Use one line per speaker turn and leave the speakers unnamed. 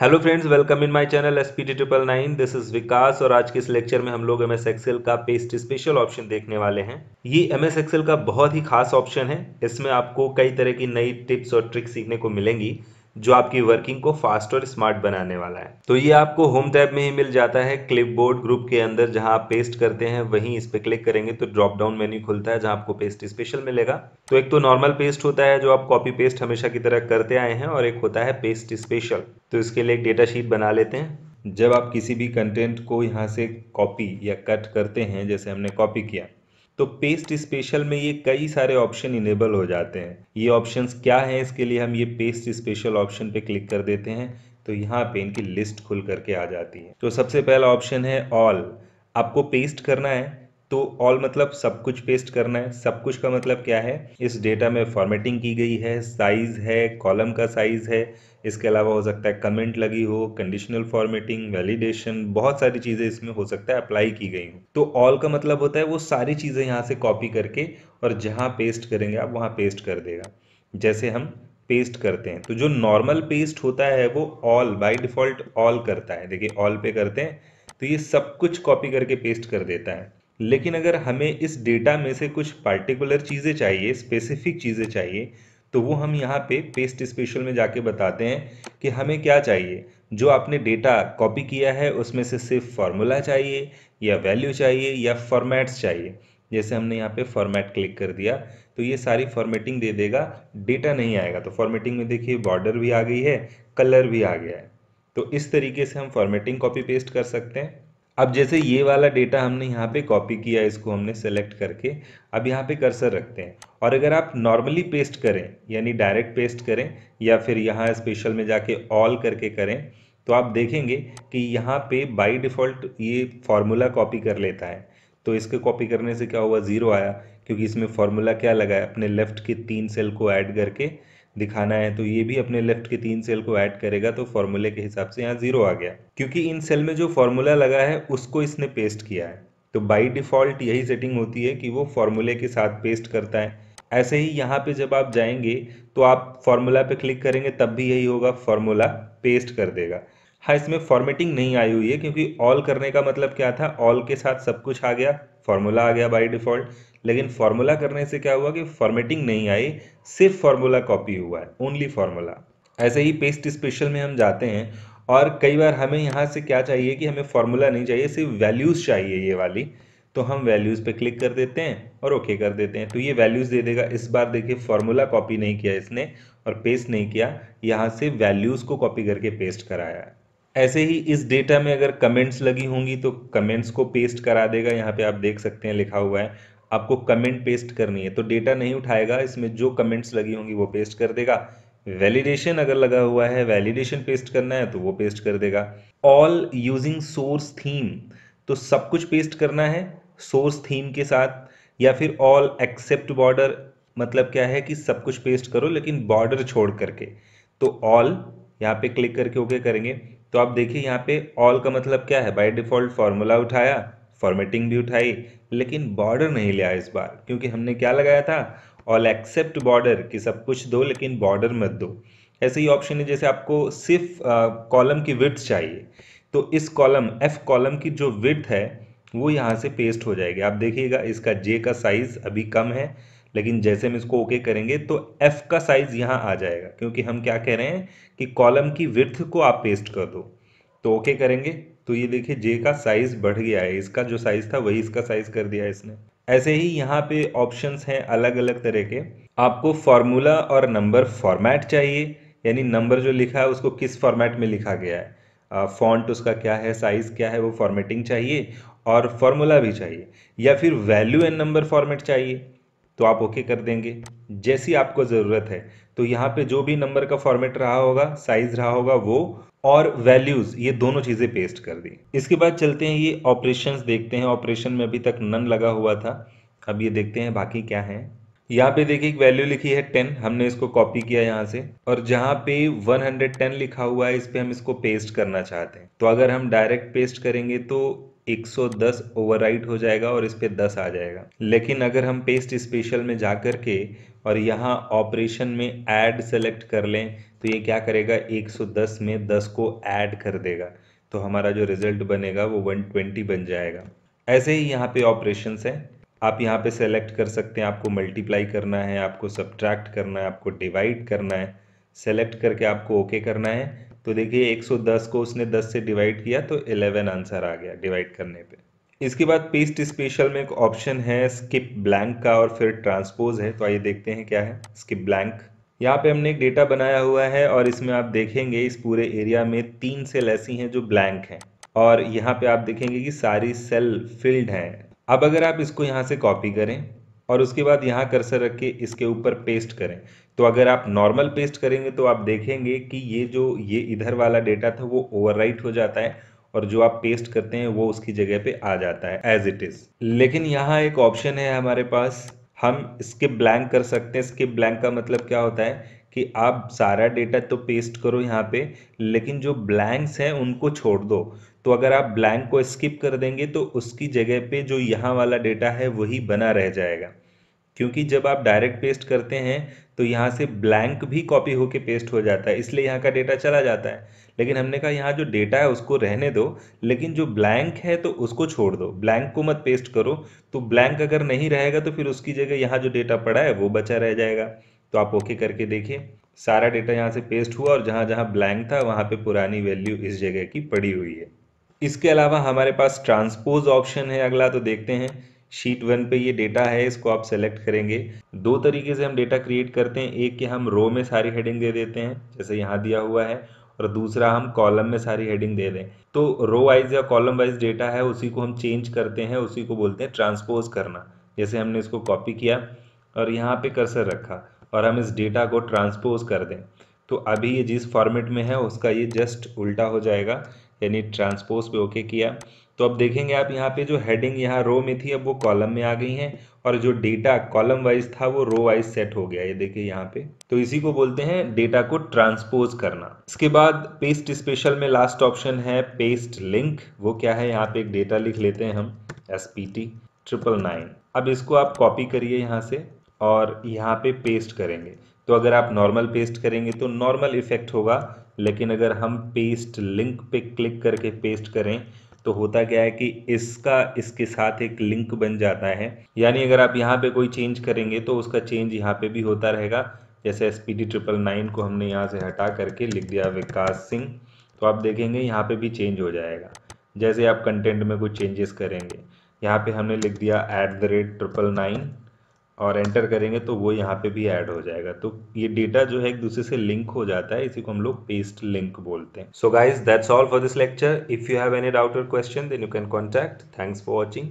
hello friends welcome in my channel S P T triple nine this is Vikas और आज के इस lecture में हम लोग एम एस का पेस्ट स्पेशल ऑप्शन देखने वाले हैं ये एम एस एक्सेल का बहुत ही खास ऑप्शन है इसमें आपको कई तरह की नई टिप्स और ट्रिक्स सीखने को मिलेंगी जो आपकी वर्किंग को फास्ट और स्मार्ट बनाने वाला है तो ये आपको होम टैब में ही मिल जाता है क्लिपबोर्ड ग्रुप के अंदर जहां आप पेस्ट करते हैं वहीं इस पर क्लिक करेंगे तो ड्रॉप डाउन मेन्यू खुलता है जहां आपको पेस्ट स्पेशल मिलेगा तो एक तो नॉर्मल पेस्ट होता है जो आप कॉपी पेस्ट हमेशा की तरह करते आए हैं और एक होता है पेस्ट स्पेशल तो इसके लिए एक डेटा शीट बना लेते हैं जब आप किसी भी कंटेंट को यहाँ से कॉपी या कट करते हैं जैसे हमने कॉपी किया तो पेस्ट स्पेशल में ये कई सारे ऑप्शन इनेबल हो जाते हैं ये ऑप्शंस क्या हैं इसके लिए हम ये पेस्ट स्पेशल ऑप्शन पे क्लिक कर देते हैं तो यहाँ पे इनकी लिस्ट खुल करके आ जाती है तो सबसे पहला ऑप्शन है ऑल आपको पेस्ट करना है तो ऑल मतलब सब कुछ पेस्ट करना है सब कुछ का मतलब क्या है इस डेटा में फॉर्मेटिंग की गई है साइज़ है कॉलम का साइज़ है इसके अलावा हो सकता है कमेंट लगी हो कंडीशनल फॉर्मेटिंग वैलिडेशन बहुत सारी चीज़ें इसमें हो सकता है अप्लाई की गई हो तो ऑल का मतलब होता है वो सारी चीज़ें यहाँ से कॉपी करके और जहाँ पेस्ट करेंगे आप वहाँ पेस्ट कर देगा जैसे हम पेस्ट करते हैं तो जो नॉर्मल पेस्ट होता है वो ऑल बाई डिफ़ॉल्ट ऑल करता है देखिए ऑल पे करते हैं तो ये सब कुछ कॉपी करके पेस्ट कर देता है लेकिन अगर हमें इस डेटा में से कुछ पार्टिकुलर चीज़ें चाहिए स्पेसिफिक चीज़ें चाहिए तो वो हम यहाँ पे पेस्ट स्पेशल में जाके बताते हैं कि हमें क्या चाहिए जो आपने डेटा कॉपी किया है उसमें से सिर्फ फार्मूला चाहिए या वैल्यू चाहिए या फॉर्मेट्स चाहिए जैसे हमने यहाँ पे फॉर्मेट क्लिक कर दिया तो ये सारी फॉर्मेटिंग दे देगा डेटा नहीं आएगा तो फॉर्मेटिंग में देखिए बॉर्डर भी आ गई है कलर भी आ गया है तो इस तरीके से हम फॉर्मेटिंग कॉपी पेस्ट कर सकते हैं अब जैसे ये वाला डेटा हमने यहाँ पे कॉपी किया इसको हमने सेलेक्ट करके अब यहाँ पे कर्सर रखते हैं और अगर आप नॉर्मली पेस्ट करें यानी डायरेक्ट पेस्ट करें या फिर यहाँ स्पेशल में जाके ऑल करके करें तो आप देखेंगे कि यहाँ पे बाई डिफ़ॉल्ट ये फार्मूला कॉपी कर लेता है तो इसके कॉपी करने से क्या हुआ ज़ीरो आया क्योंकि इसमें फार्मूला क्या लगा है अपने लेफ़्ट के तीन सेल को ऐड करके दिखाना है तो ये भी अपने लेफ्ट के तीन सेल को ऐड करेगा तो फॉर्मूले के हिसाब से यहाँ जीरो आ गया क्योंकि इन सेल में जो फॉर्मूला लगा है उसको इसने पेस्ट किया है तो बाई डिफ़ॉल्ट यही सेटिंग होती है कि वो फॉर्मूले के साथ पेस्ट करता है ऐसे ही यहाँ पे जब आप जाएंगे तो आप फॉर्मूला पे क्लिक करेंगे तब भी यही होगा फॉर्मूला पेस्ट कर देगा हाँ इसमें फॉर्मेटिंग नहीं आई हुई है क्योंकि ऑल करने का मतलब क्या था ऑल के साथ सब कुछ आ गया फॉर्मूला आ गया बाई डिफ़ॉल्ट लेकिन फॉर्मूला करने से क्या हुआ कि फॉर्मेटिंग नहीं आई सिर्फ फॉर्मूला कॉपी हुआ है ओनली फार्मूला ऐसे ही पेस्ट स्पेशल में हम जाते हैं और कई बार हमें यहाँ से क्या चाहिए कि हमें फार्मूला नहीं चाहिए सिर्फ वैल्यूज़ चाहिए ये वाली तो हम वैल्यूज़ पे क्लिक कर देते हैं और ओके कर देते हैं तो ये वैल्यूज़ दे देगा इस बार देखिए फार्मूला कॉपी नहीं किया इसने और पेस्ट नहीं किया यहाँ से वैल्यूज़ को कॉपी करके पेस्ट कराया ऐसे ही इस डेटा में अगर कमेंट्स लगी होंगी तो कमेंट्स को पेस्ट करा देगा यहाँ पे आप देख सकते हैं लिखा हुआ है आपको कमेंट पेस्ट करनी है तो डेटा नहीं उठाएगा इसमें जो कमेंट्स लगी होंगी वो पेस्ट कर देगा वैलिडेशन अगर लगा हुआ है वैलिडेशन पेस्ट करना है तो वो पेस्ट कर देगा ऑल यूजिंग सोर्स थीम तो सब कुछ पेस्ट करना है सोर्स थीम के साथ या फिर ऑल एक्सेप्ट बॉर्डर मतलब क्या है कि सब कुछ पेस्ट करो लेकिन बॉर्डर छोड़ करके तो ऑल यहाँ पे क्लिक करके ओके करेंगे तो आप देखिए यहाँ पे ऑल का मतलब क्या है बाय डिफॉल्ट फॉर्मूला उठाया फॉर्मेटिंग भी उठाई लेकिन बॉर्डर नहीं लिया इस बार क्योंकि हमने क्या लगाया था ऑल एक्सेप्ट बॉर्डर कि सब कुछ दो लेकिन बॉर्डर मत दो ऐसे ही ऑप्शन है जैसे आपको सिर्फ कॉलम की विथ चाहिए तो इस कॉलम एफ कॉलम की जो विथ है वो यहाँ से पेस्ट हो जाएगी आप देखिएगा इसका जे का साइज़ अभी कम है लेकिन जैसे हम इसको ओके करेंगे तो एफ़ का साइज़ यहाँ आ जाएगा क्योंकि हम क्या कह रहे हैं कि कॉलम की विथ को आप पेस्ट कर दो तो ओके करेंगे तो ये देखिए जे का साइज बढ़ गया है इसका जो साइज था वही इसका साइज कर दिया है इसने ऐसे ही यहाँ पे ऑप्शंस हैं अलग अलग तरह के आपको फॉर्मूला और नंबर फॉर्मेट चाहिए यानी नंबर जो लिखा है उसको किस फॉर्मेट में लिखा गया है फॉन्ट उसका क्या है साइज़ क्या है वो फॉर्मेटिंग चाहिए और फॉर्मूला भी चाहिए या फिर वैल्यू एंड नंबर फॉर्मेट चाहिए तो आप ओके कर देंगे जैसी आपको ज़रूरत है तो यहाँ पे जो भी नंबर का फॉर्मेट रहा होगा साइज़ रहा होगा वो और वैल्यूज ये दोनों चीजें पेस्ट कर दी इसके बाद चलते हैं ये ऑपरेशंस देखते हैं ऑपरेशन में अभी तक नन लगा हुआ था अब ये देखते हैं बाकी क्या है यहाँ पे देखिए एक वैल्यू लिखी है टेन हमने इसको कॉपी किया यहाँ से और जहाँ पे वन हंड्रेड टेन लिखा हुआ है इस पे हम इसको पेस्ट करना चाहते हैं तो अगर हम डायरेक्ट पेस्ट करेंगे तो 110 ओवरराइट हो जाएगा और इस पर दस आ जाएगा लेकिन अगर हम पेस्ट स्पेशल में जा कर के और यहाँ ऑपरेशन में ऐड सेलेक्ट कर लें तो ये क्या करेगा 110 में 10 को ऐड कर देगा तो हमारा जो रिजल्ट बनेगा वो 120 बन जाएगा ऐसे ही यहाँ पे ऑपरेशंस हैं आप यहाँ पे सेलेक्ट कर सकते हैं आपको मल्टीप्लाई करना है आपको सब्ट्रैक्ट करना है आपको डिवाइड करना है सेलेक्ट करके आपको ओके okay करना है तो देखिए 110 को उसने 10 से डिवाइड किया तो 11 आंसर आ गया डिवाइड करने पे इसके बाद पेस्ट स्पेशल में एक ऑप्शन है स्किप ब्लैंक का और फिर ट्रांसपोज है तो आइए देखते हैं क्या है स्किप ब्लैंक यहाँ पे हमने एक डेटा बनाया हुआ है और इसमें आप देखेंगे इस पूरे एरिया में तीन सेल ऐसी हैं जो ब्लैंक हैं और यहाँ पे आप देखेंगे कि सारी सेल फिल्ड हैं अब अगर आप इसको यहाँ से कॉपी करें और उसके बाद यहाँ कर्सर रख के इसके ऊपर पेस्ट करें तो अगर आप नॉर्मल पेस्ट करेंगे तो आप देखेंगे कि ये जो ये इधर वाला डेटा था वो ओवरराइट हो जाता है और जो आप पेस्ट करते हैं वो उसकी जगह पे आ जाता है एज इट इज़ लेकिन यहाँ एक ऑप्शन है हमारे पास हम स्किप ब्लैंक कर सकते हैं स्किप ब्लैंक का मतलब क्या होता है कि आप सारा डेटा तो पेस्ट करो यहाँ पे लेकिन जो ब्लैंक्स हैं उनको छोड़ दो तो अगर आप ब्लैंक को स्किप कर देंगे तो उसकी जगह पे जो यहाँ वाला डेटा है वही बना रह जाएगा क्योंकि जब आप डायरेक्ट पेस्ट करते हैं तो यहाँ से ब्लैंक भी कॉपी होके पेस्ट हो जाता है इसलिए यहाँ का डेटा चला जाता है लेकिन हमने कहा यहाँ जो डेटा है उसको रहने दो लेकिन जो ब्लैंक है तो उसको छोड़ दो ब्लैंक को मत पेस्ट करो तो ब्लैंक अगर नहीं रहेगा तो फिर उसकी जगह यहाँ जो डेटा पड़ा है वो बचा रह जाएगा तो आप ओके करके देखिए सारा डेटा यहाँ से पेस्ट हुआ और जहाँ जहाँ ब्लैंक था वहाँ पे पुरानी वैल्यू इस जगह की पड़ी हुई है इसके अलावा हमारे पास ट्रांसपोज ऑप्शन है अगला तो देखते हैं शीट वन पे ये डेटा है इसको आप सेलेक्ट करेंगे दो तरीके से हम डेटा क्रिएट करते हैं एक कि हम रो में सारी हेडिंग दे देते हैं जैसे यहाँ दिया हुआ है और दूसरा हम कॉलम में सारी हेडिंग दे दें तो रो वाइज या कॉलम वाइज डेटा है उसी को हम चेंज करते हैं उसी को बोलते हैं ट्रांसपोज करना जैसे हमने इसको कॉपी किया और यहाँ पे कर्सर रखा और हम इस डेटा को ट्रांसपोज कर दें तो अभी ये जिस फॉर्मेट में है उसका ये जस्ट उल्टा हो जाएगा यानी ट्रांसपोज पे ओके किया तो अब देखेंगे आप यहाँ पे जो हेडिंग यहाँ रो में थी अब वो कॉलम में आ गई हैं और जो डेटा कॉलम वाइज था वो रो वाइज सेट हो गया ये देखिए यहाँ पे तो इसी को बोलते हैं डेटा को ट्रांसपोज करना इसके बाद पेस्ट स्पेशल में लास्ट ऑप्शन है पेस्ट लिंक वो क्या है यहाँ पे एक डेटा लिख लेते हैं हम S P T triple nine अब इसको आप कॉपी करिए यहाँ से और यहाँ पे पेस्ट करेंगे तो अगर आप नॉर्मल पेस्ट करेंगे तो नॉर्मल इफेक्ट होगा लेकिन अगर हम पेस्ट लिंक पे क्लिक करके पेस्ट करें तो होता क्या है कि इसका इसके साथ एक लिंक बन जाता है यानी अगर आप यहाँ पे कोई चेंज करेंगे तो उसका चेंज यहाँ पे भी होता रहेगा जैसे S P D triple nine को हमने यहाँ से हटा करके लिख दिया विकास सिंह तो आप देखेंगे यहाँ पे भी चेंज हो जाएगा जैसे आप कंटेंट में कुछ चेंजेस करेंगे यहाँ पे हमने लिख दिया at the rate triple nine और एंटर करेंगे तो वो यहाँ पे भी ऐड हो जाएगा तो ये डेटा जो है एक दूसरे से लिंक हो जाता है इसी को हम लोग पेस्ट लिंक बोलते हैं so guys that's all for this lecture if you have any doubt और question then you can contact thanks for watching